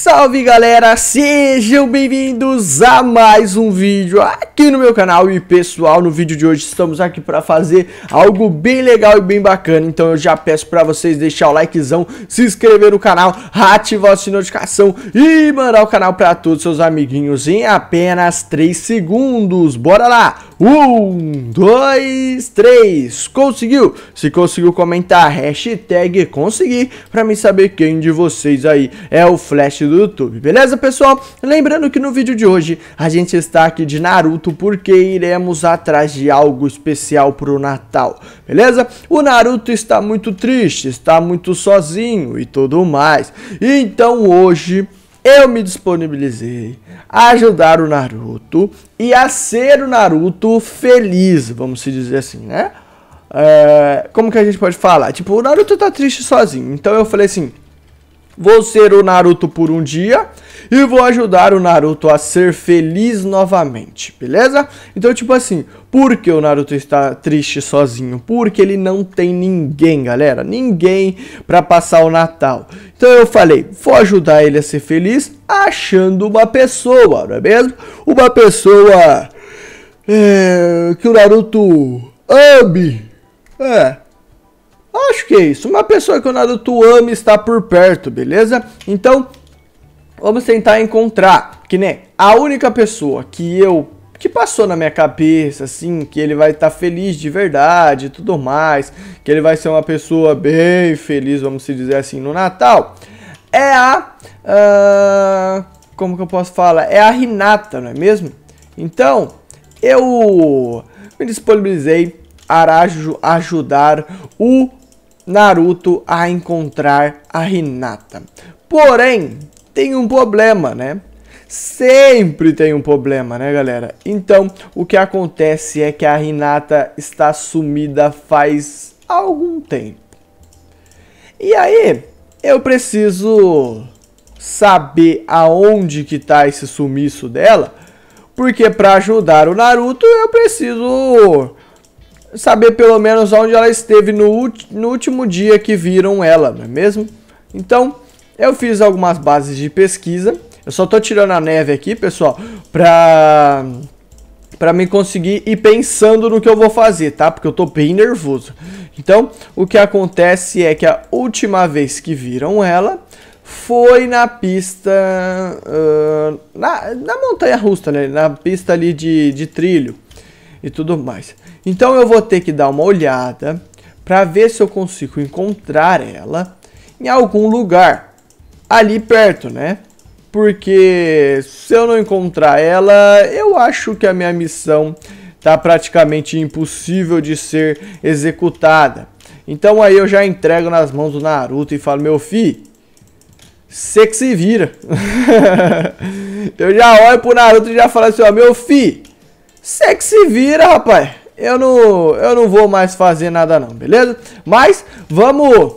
Salve galera, sejam bem-vindos a mais um vídeo aqui no meu canal E pessoal, no vídeo de hoje estamos aqui para fazer algo bem legal e bem bacana Então eu já peço para vocês deixar o likezão, se inscrever no canal, ativar a notificação E mandar o canal para todos seus amiguinhos em apenas 3 segundos, bora lá! Um, dois, três. Conseguiu? Se conseguiu comentar, hashtag consegui, pra mim saber quem de vocês aí é o Flash do YouTube. Beleza, pessoal? Lembrando que no vídeo de hoje a gente está aqui de Naruto porque iremos atrás de algo especial pro Natal. Beleza? O Naruto está muito triste, está muito sozinho e tudo mais. Então hoje eu me disponibilizei a ajudar o Naruto e a ser o Naruto feliz, vamos se dizer assim, né? É, como que a gente pode falar? Tipo, o Naruto tá triste sozinho. Então eu falei assim: vou ser o Naruto por um dia e vou ajudar o Naruto a ser feliz novamente, beleza? Então, tipo assim, por que o Naruto está triste sozinho? Porque ele não tem ninguém, galera, ninguém para passar o Natal. Então eu falei, vou ajudar ele a ser feliz achando uma pessoa, não é mesmo? Uma pessoa é, que o Naruto ame. É, Acho que é isso. Uma pessoa que o Naruto ama está por perto, beleza? Então, Vamos tentar encontrar, que nem a única pessoa que eu que passou na minha cabeça, assim, que ele vai estar tá feliz de verdade e tudo mais, que ele vai ser uma pessoa bem feliz, vamos se dizer assim, no Natal, é a. Uh, como que eu posso falar? É a Renata, não é mesmo? Então, eu me disponibilizei a ajudar o Naruto a encontrar a Renata. Porém, tem um problema, né? Sempre tem um problema, né, galera? Então, o que acontece é que a Renata está sumida faz algum tempo. E aí, eu preciso saber aonde que tá esse sumiço dela, porque para ajudar o Naruto eu preciso saber pelo menos onde ela esteve no, no último dia que viram ela, não é mesmo? Então, eu fiz algumas bases de pesquisa. Eu só tô tirando a neve aqui, pessoal, pra para me conseguir ir pensando no que eu vou fazer, tá? Porque eu tô bem nervoso. Então, o que acontece é que a última vez que viram ela foi na pista. Uh, na, na montanha russa, né? Na pista ali de, de trilho e tudo mais. Então, eu vou ter que dar uma olhada para ver se eu consigo encontrar ela em algum lugar ali perto, né? Porque se eu não encontrar ela, eu acho que a minha missão tá praticamente impossível de ser executada. Então aí eu já entrego nas mãos do Naruto e falo, meu fi, você que se vira. eu já olho pro Naruto e já falo assim, ó, meu fi, você que se vira, rapaz. Eu não, eu não vou mais fazer nada não, beleza? Mas vamos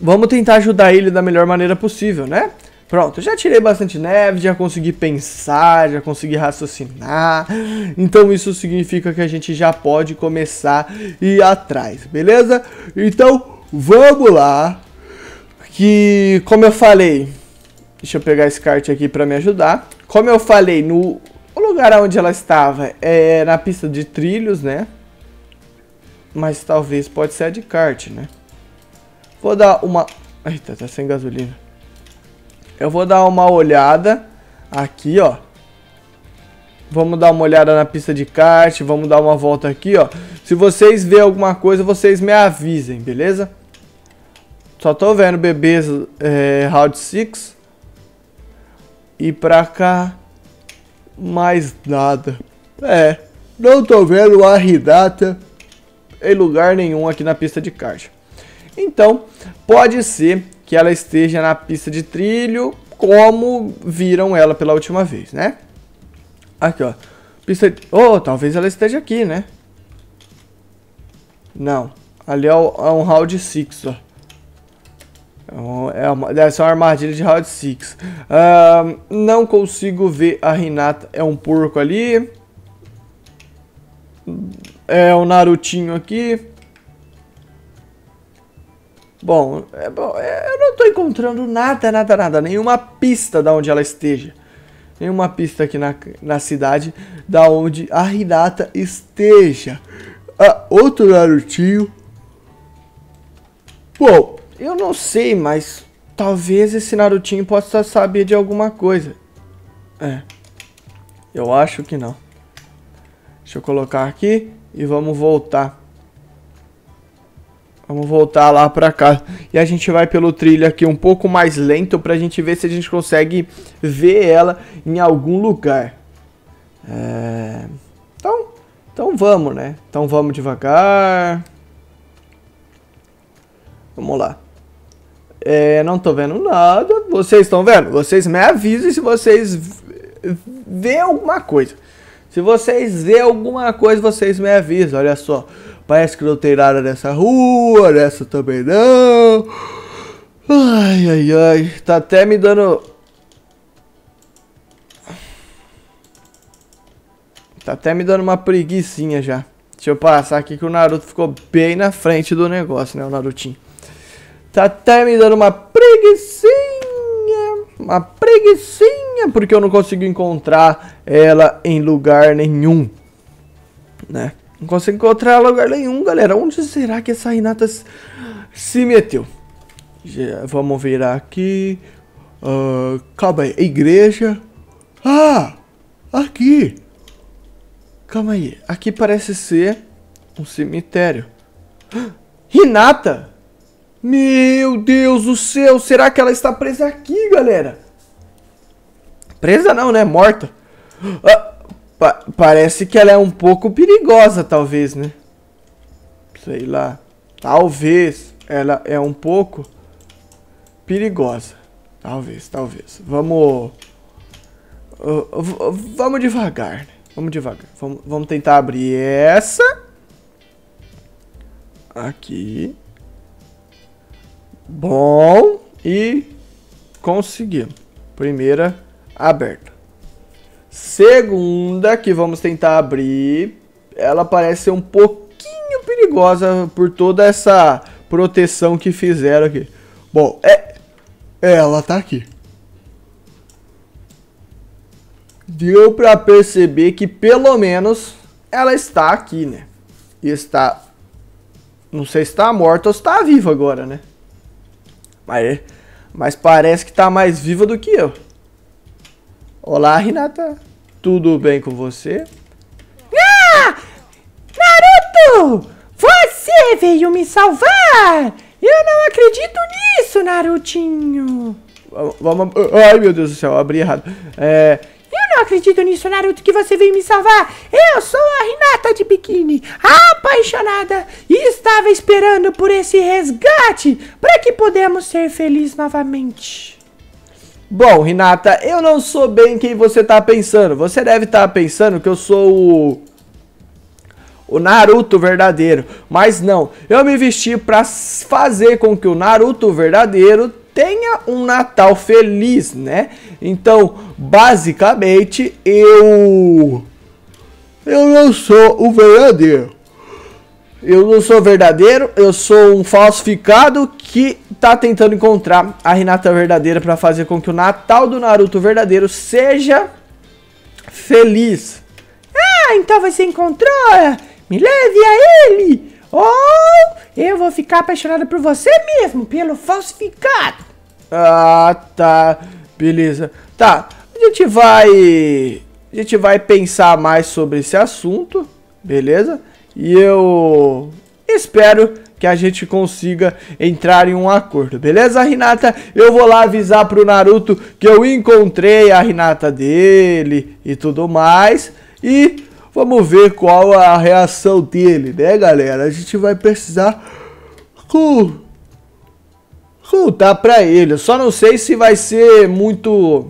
Vamos tentar ajudar ele da melhor maneira possível, né? Pronto, já tirei bastante neve, já consegui pensar, já consegui raciocinar. Então isso significa que a gente já pode começar a ir atrás, beleza? Então vamos lá. Que como eu falei, deixa eu pegar esse kart aqui para me ajudar. Como eu falei, no o lugar onde ela estava é na pista de trilhos, né? Mas talvez pode ser a de kart, né? Vou dar uma... Eita, tá sem gasolina. Eu vou dar uma olhada aqui, ó. Vamos dar uma olhada na pista de kart, vamos dar uma volta aqui, ó. Se vocês verem alguma coisa, vocês me avisem, beleza? Só tô vendo bebês é, round 6. E pra cá, mais nada. É, não tô vendo a hidata em lugar nenhum aqui na pista de kart. Então, pode ser que ela esteja na pista de trilho como viram ela pela última vez, né? Aqui, ó. Pista de... Oh, talvez ela esteja aqui, né? Não. Ali é, o, é um round 6, ó. É, é uma, deve ser uma armadilha de round 6. Uh, não consigo ver a Renata. É um porco ali. É o um Narutinho aqui. Bom, é, bom é, eu não estou encontrando nada, nada, nada, nenhuma pista da onde ela esteja. Nenhuma pista aqui na, na cidade da onde a Hinata esteja. Ah, outro Narutinho. Bom, eu não sei, mas talvez esse Narutinho possa saber de alguma coisa. É. Eu acho que não. Deixa eu colocar aqui e vamos voltar. Vamos voltar lá para cá. E a gente vai pelo trilho aqui um pouco mais lento para a gente ver se a gente consegue ver ela em algum lugar. É... Então, então vamos, né? Então vamos devagar. Vamos lá. É, não tô vendo nada. Vocês estão vendo? Vocês me avisem se vocês vê alguma coisa. Se vocês vê alguma coisa, vocês me avisam. Olha só. Parece que não tem nada nessa rua, nessa também não. Ai, ai, ai. Tá até me dando... Tá até me dando uma preguiçinha já. Deixa eu passar aqui que o Naruto ficou bem na frente do negócio, né, o Narutinho. Tá até me dando uma preguiçinha. Uma preguiçinha, porque eu não consigo encontrar ela em lugar nenhum, né? Não consigo encontrar lugar nenhum, galera. Onde será que essa Renata se meteu? Já, vamos ver aqui. Uh, calma aí, igreja. Ah! Aqui! Calma aí, aqui parece ser um cemitério. Renata! Meu Deus do céu, será que ela está presa aqui, galera? Presa não, né? Morta. Ah! Pa parece que ela é um pouco perigosa, talvez, né? Sei lá. Talvez ela é um pouco perigosa. Talvez, talvez. Vamos. Uh, vamos devagar, né? Vamos devagar. Vamos, vamos tentar abrir essa. Aqui. Bom. E conseguimos. Primeira aberta. Segunda, que vamos tentar abrir, ela parece um pouquinho perigosa por toda essa proteção que fizeram aqui. Bom, é... Ela tá aqui. Deu pra perceber que pelo menos ela está aqui, né? E está... Não sei se está morta ou se está viva agora, né? Mas, mas parece que está mais viva do que eu. Olá, Renata. Tudo bem com você? Ah! Naruto! Você veio me salvar! Eu não acredito nisso, Narutinho! Vamos... Eh, ai, meu Deus do céu, abri errado. É... Eu não acredito nisso, Naruto, que você veio me salvar! Eu sou a Renata de biquíni, apaixonada, e estava esperando por esse resgate para que pudemos ser felizes novamente. Bom, Renata, eu não sou bem quem você tá pensando. Você deve estar tá pensando que eu sou o... o Naruto verdadeiro. Mas não, eu me vesti para fazer com que o Naruto verdadeiro tenha um Natal feliz, né? Então, basicamente, eu. Eu não sou o verdadeiro. Eu não sou verdadeiro, eu sou um falsificado que tá tentando encontrar a Renata verdadeira para fazer com que o Natal do Naruto verdadeiro seja feliz. Ah, então você encontrou? Me leve a ele! Ou oh, eu vou ficar apaixonado por você mesmo, pelo falsificado. Ah, tá. Beleza. Tá, a gente vai... A gente vai pensar mais sobre esse assunto, beleza? E eu espero que a gente consiga entrar em um acordo, beleza, Renata? Eu vou lá avisar pro Naruto que eu encontrei a Renata dele e tudo mais. E vamos ver qual a reação dele, né, galera? A gente vai precisar contar pra ele. Eu só não sei se vai ser muito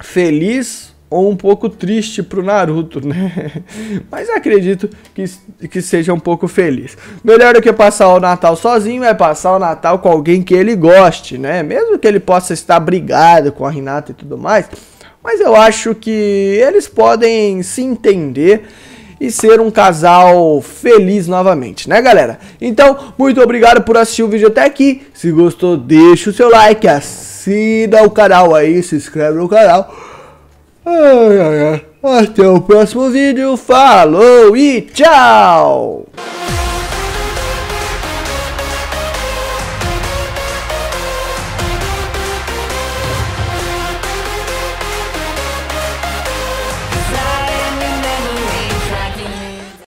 feliz ou um pouco triste pro Naruto, né? Mas acredito que, que seja um pouco feliz. Melhor do que passar o Natal sozinho é passar o Natal com alguém que ele goste, né? Mesmo que ele possa estar brigado com a Renata e tudo mais. Mas eu acho que eles podem se entender e ser um casal feliz novamente, né, galera? Então, muito obrigado por assistir o vídeo até aqui. Se gostou, deixa o seu like, assina o canal aí, se inscreve no canal Ai, ai, ai. Até o próximo vídeo. Falou e tchau!